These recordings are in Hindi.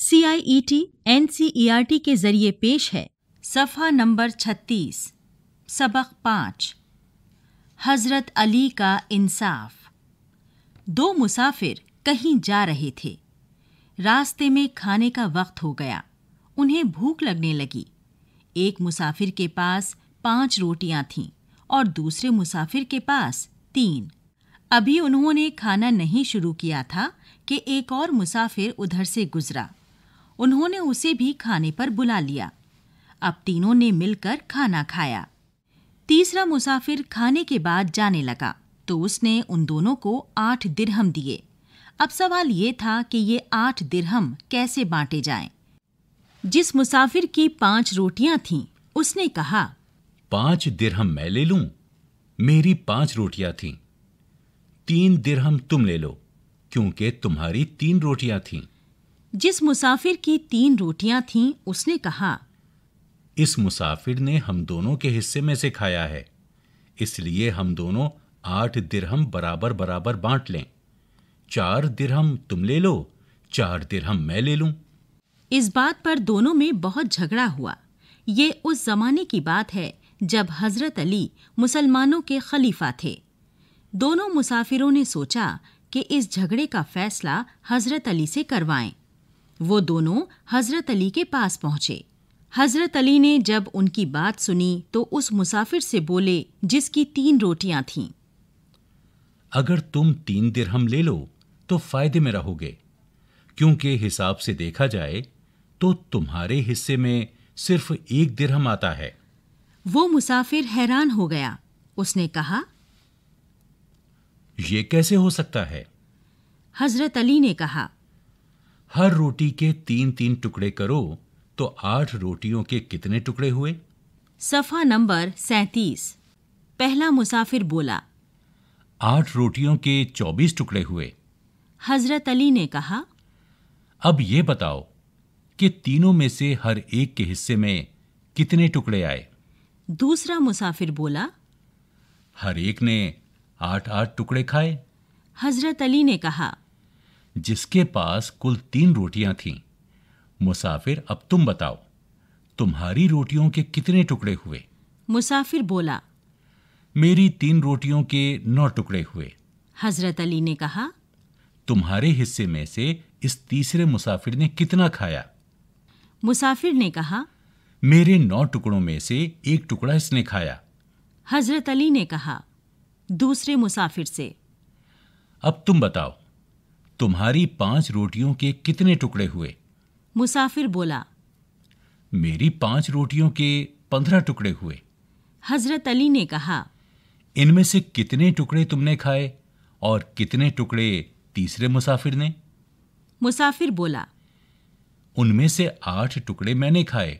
C I E T N C E R T के जरिए पेश है सफ़ा नंबर 36 सबक पाँच हज़रत अली का इंसाफ दो मुसाफिर कहीं जा रहे थे रास्ते में खाने का वक्त हो गया उन्हें भूख लगने लगी एक मुसाफिर के पास पांच रोटियां थीं और दूसरे मुसाफिर के पास तीन अभी उन्होंने खाना नहीं शुरू किया था कि एक और मुसाफिर उधर से गुजरा उन्होंने उसे भी खाने पर बुला लिया अब तीनों ने मिलकर खाना खाया तीसरा मुसाफिर खाने के बाद जाने लगा तो उसने उन दोनों को आठ दिरहम दिए अब सवाल ये था कि ये आठ दिरहम कैसे बांटे जाएं। जिस मुसाफिर की पांच रोटियां थीं, उसने कहा पांच दिरहम मैं ले लूं। मेरी पांच रोटियां थीं। तीन दिरहम तुम ले लो क्योंकि तुम्हारी तीन रोटियां थीं। जिस मुसाफिर की तीन रोटियां थीं उसने कहा इस मुसाफिर ने हम दोनों के हिस्से में से खाया है इसलिए हम दोनों आठ दिरहम बराबर बराबर बांट लें चार दिरहम तुम ले लो चार दिरहम मैं ले लूं इस बात पर दोनों में बहुत झगड़ा हुआ ये उस जमाने की बात है जब हजरत अली मुसलमानों के खलीफा थे दोनों मुसाफिरों ने सोचा कि इस झगड़े का फैसला हजरत अली से करवाएं वो दोनों हजरत अली के पास पहुंचे हजरत अली ने जब उनकी बात सुनी तो उस मुसाफिर से बोले जिसकी तीन रोटियां थीं अगर तुम तीन दिरहम ले लो तो फायदे में रहोगे क्योंकि हिसाब से देखा जाए तो तुम्हारे हिस्से में सिर्फ एक दिरहम आता है वो मुसाफिर हैरान हो गया उसने कहा ये कैसे हो सकता है हजरत अली ने कहा हर रोटी के तीन तीन टुकड़े करो तो आठ रोटियों के कितने टुकड़े हुए सफा नंबर सैतीस पहला मुसाफिर बोला आठ रोटियों के चौबीस टुकड़े हुए हजरत अली ने कहा अब ये बताओ कि तीनों में से हर एक के हिस्से में कितने टुकड़े आए दूसरा मुसाफिर बोला हर एक ने आठ आठ टुकड़े खाए हजरत अली ने कहा जिसके पास कुल तीन रोटियां थीं मुसाफिर अब तुम बताओ तुम्हारी रोटियों के कितने टुकड़े हुए मुसाफिर बोला मेरी तीन रोटियों के नौ टुकड़े हुए हजरत अली ने कहा तुम्हारे हिस्से में से इस तीसरे मुसाफिर ने कितना खाया मुसाफिर ने कहा मेरे नौ टुकड़ों में से एक टुकड़ा इसने खाया हजरत अली ने कहा दूसरे मुसाफिर से अब तुम बताओ तुम्हारी पांच रोटियों के कितने टुकड़े हुए मुसाफिर बोला मेरी पांच रोटियों के पंद्रह टुकड़े हुए हजरत अली ने कहा इनमें से कितने टुकड़े तुमने खाए और कितने टुकड़े तीसरे मुसाफिर ने मुसाफिर बोला उनमें से आठ टुकड़े मैंने खाए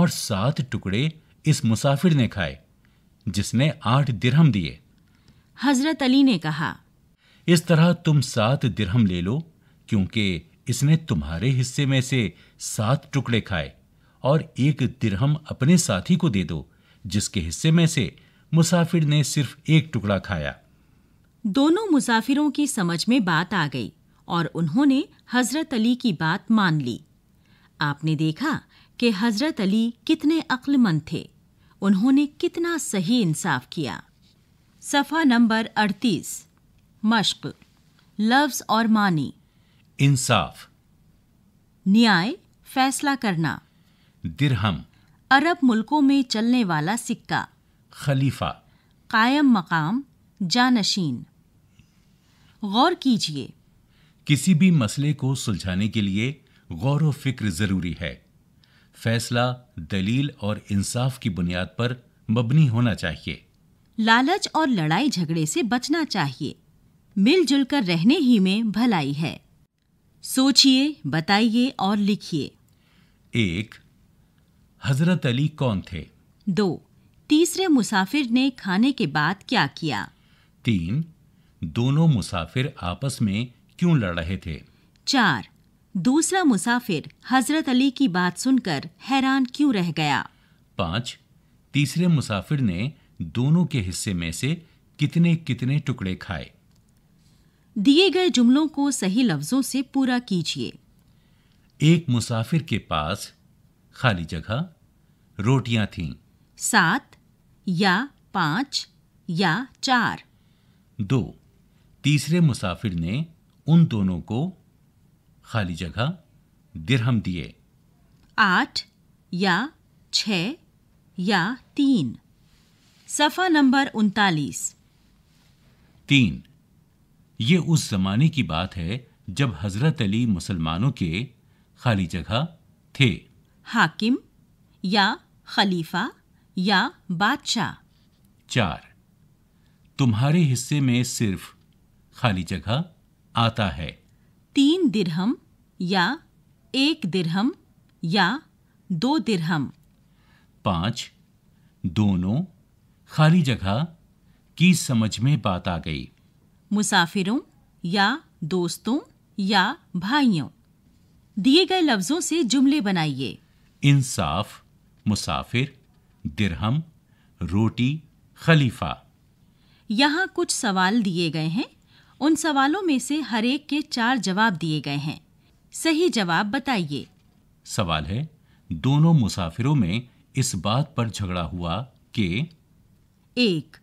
और सात टुकड़े इस मुसाफिर ने खाए जिसने आठ दिरहम दिए हजरत अली ने कहा इस तरह तुम सात दिरहम ले लो क्योंकि इसने तुम्हारे हिस्से में से सात टुकड़े खाए और एक दिरहम अपने साथी को दे दो जिसके हिस्से में से मुसाफिर ने सिर्फ एक टुकड़ा खाया दोनों मुसाफिरों की समझ में बात आ गई और उन्होंने हजरत अली की बात मान ली आपने देखा कि हजरत अली कितने अक्लमंद थे उन्होंने कितना सही इंसाफ किया सफ़ा नंबर अड़तीस मश्क लफ्ज और मानी इंसाफ न्याय फैसला करना दिरहम अरब मुल्कों में चलने वाला सिक्का खलीफा कायम मकाम जानशीन गौर कीजिए किसी भी मसले को सुलझाने के लिए गौर व फिक्र ज़रूरी है फैसला दलील और इंसाफ की बुनियाद पर मबनी होना चाहिए लालच और लड़ाई झगड़े से बचना चाहिए मिलजुल कर रहने ही में भलाई है सोचिए बताइए और लिखिए एक हजरत अली कौन थे दो तीसरे मुसाफिर ने खाने के बाद क्या किया तीन दोनों मुसाफिर आपस में क्यों लड़ रहे थे चार दूसरा मुसाफिर हजरत अली की बात सुनकर हैरान क्यों रह गया पाँच तीसरे मुसाफिर ने दोनों के हिस्से में से कितने कितने टुकड़े खाए दिए गए जुमलों को सही लफ्जों से पूरा कीजिए एक मुसाफिर के पास खाली जगह रोटियां थीं सात या पांच या चार दो तीसरे मुसाफिर ने उन दोनों को खाली जगह दिरहम दिए आठ या छ या तीन सफ़ा नंबर उनतालीस तीन ये उस ज़माने की बात है जब हज़रत अली मुसलमानों के खाली जगह थे हाकिम या खलीफा या बादशाह चार तुम्हारे हिस्से में सिर्फ खाली जगह आता है तीन दिरहम या एक दिरहम या दो दिरहम पांच दोनों खाली जगह की समझ में बात आ गई मुसाफिरों या दोस्तों या भाइयों दिए गए लफ्जों से जुमले बनाइए इंसाफ मुसाफिर दिरहम रोटी खलीफा यहाँ कुछ सवाल दिए गए हैं उन सवालों में से हर एक के चार जवाब दिए गए हैं सही जवाब बताइए सवाल है दोनों मुसाफिरों में इस बात पर झगड़ा हुआ कि एक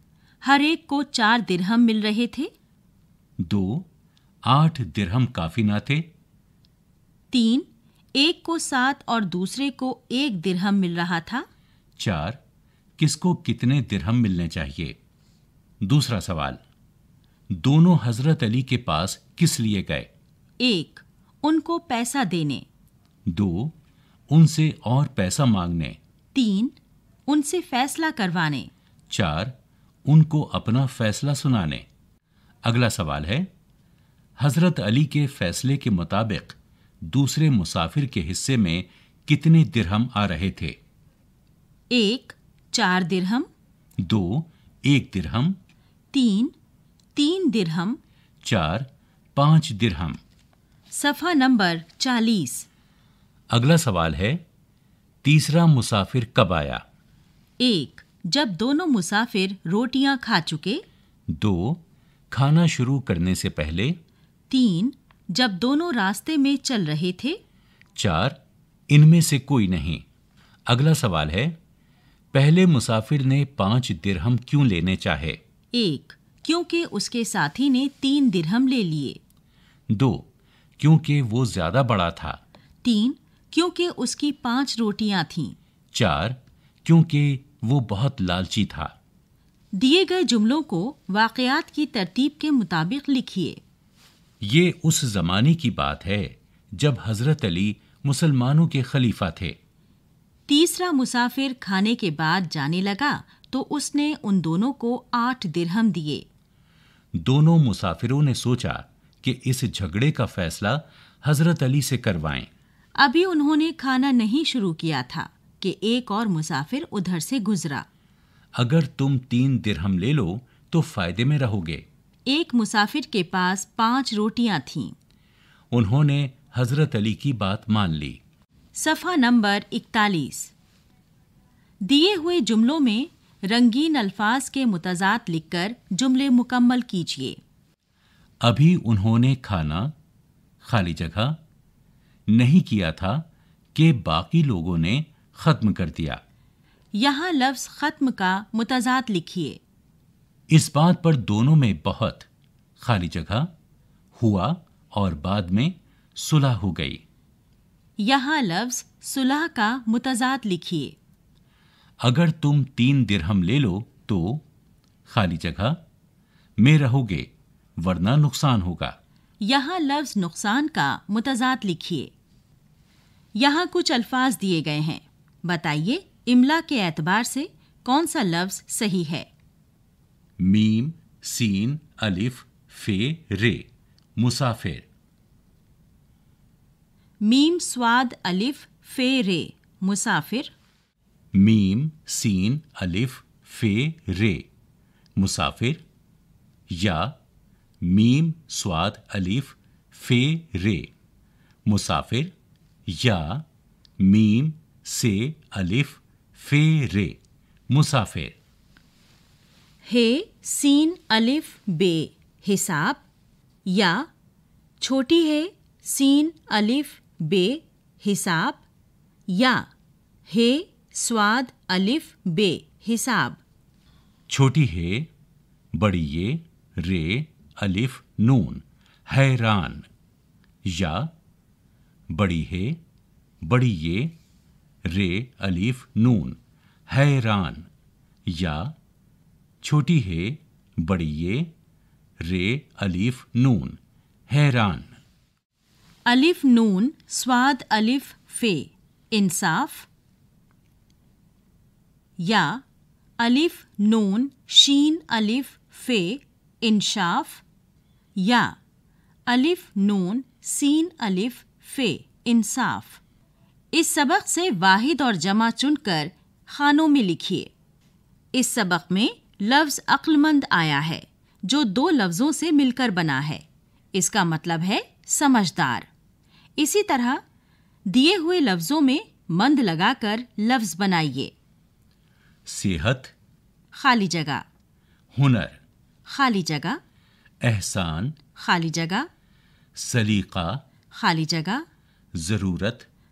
हर एक को चार दिरहम मिल रहे थे दो आठ दिरहम काफी ना थे तीन एक को सात और दूसरे को एक दिरहम मिल रहा था चार किसको कितने दिरहम मिलने चाहिए दूसरा सवाल दोनों हजरत अली के पास किस लिए गए एक उनको पैसा देने दो उनसे और पैसा मांगने तीन उनसे फैसला करवाने चार उनको अपना फैसला सुनाने अगला सवाल है हज़रत अली के फैसले के मुताबिक दूसरे मुसाफिर के हिस्से में कितने दिरहम आ रहे थे एक चार दिरहम दो एक दिरहम तीन तीन दिरहम चार पाँच दिरहम सफ़ा नंबर चालीस अगला सवाल है तीसरा मुसाफिर कब आया एक जब दोनों मुसाफिर रोटियां खा चुके दो खाना शुरू करने से पहले तीन जब दोनों रास्ते में चल रहे थे चार इनमें से कोई नहीं अगला सवाल है पहले मुसाफिर ने पांच दिरहम क्यों लेने चाहे एक क्योंकि उसके साथी ने तीन दिरहम ले लिए दो क्योंकि वो ज्यादा बड़ा था तीन क्योंकि उसकी पांच रोटियां थीं चार क्योंकि वो बहुत लालची था दिए गए जुमलों को वाकयात की तरतीब के मुताबिक लिखिए ये उस जमाने की बात है जब हजरत अली मुसलमानों के खलीफा थे तीसरा मुसाफिर खाने के बाद जाने लगा तो उसने उन दोनों को आठ दिरहम दिए दोनों मुसाफिरों ने सोचा कि इस झगड़े का फैसला हजरत अली से करवाएं। अभी उन्होंने खाना नहीं शुरू किया था कि एक और मुसाफिर उधर से गुजरा अगर तुम तीन दिरहम ले लो तो फायदे में रहोगे एक मुसाफिर के पास पांच रोटियां थीं उन्होंने हजरत अली की बात मान ली सफ़ा नंबर इकतालीस दिए हुए जुमलों में रंगीन अल्फाज के मुतजात लिखकर जुमले मुकम्मल कीजिए अभी उन्होंने खाना खाली जगह नहीं किया था कि बाकी लोगों ने ख़त्म कर दिया यहाँ लफ्ज खत्म का मुतजाद लिखिए इस बात पर दोनों में बहुत खाली जगह हुआ और बाद में सुलह हो गई यहाँ लफ्ज सुलह का मुतजाद लिखिए अगर तुम तीन दिरहम ले लो तो खाली जगह में रहोगे वरना नुकसान होगा यहाँ लफ्ज नुकसान का मुतजाद लिखिए यहाँ कुछ अल्फाज दिए गए हैं बताइए इमला के एतबार से कौन सा लफ्ज सही है मीम सीन अलिफ फे रे मुसाफिर मीम स्वाद अलिफ फे रे मुसाफिर मीम सीन अलिफ फे रे मुसाफिर या मीम स्वाद अलिफ फे रे मुसाफिर या मीम से अलिफ फे रे मुसाफिर हे सीन अलिफ बे हिसाब या छोटी है सीन अलिफ बे हिसाब या हे स्वाद अलिफ बे हिसाब छोटी है बड़ी ये रे अलिफ नून हैरान या बड़ी है बड़ी ये रे अलीफ नून हैरान या छोटी है बड़ी ये रे अलीफ नून हैरान अलिफ नून स्वाद अलिफ फे इंसाफ या अलिफ नून शीन अलिफ फे इंशाफ या अलिफ नून सीन अलिफ फे इंसाफ इस सबक से वाहिद और जमा चुनकर खानों में लिखिए इस सबक में लफ्ज़ अक्लमंद आया है जो दो लफ्ज़ों से मिलकर बना है इसका मतलब है समझदार इसी तरह दिए हुए लफ्ज़ों में मंद लगाकर लफ्ज़ बनाइए सेहत खाली जगह हुनर खाली जगह एहसान खाली जगह सलीका खाली जगह ज़रूरत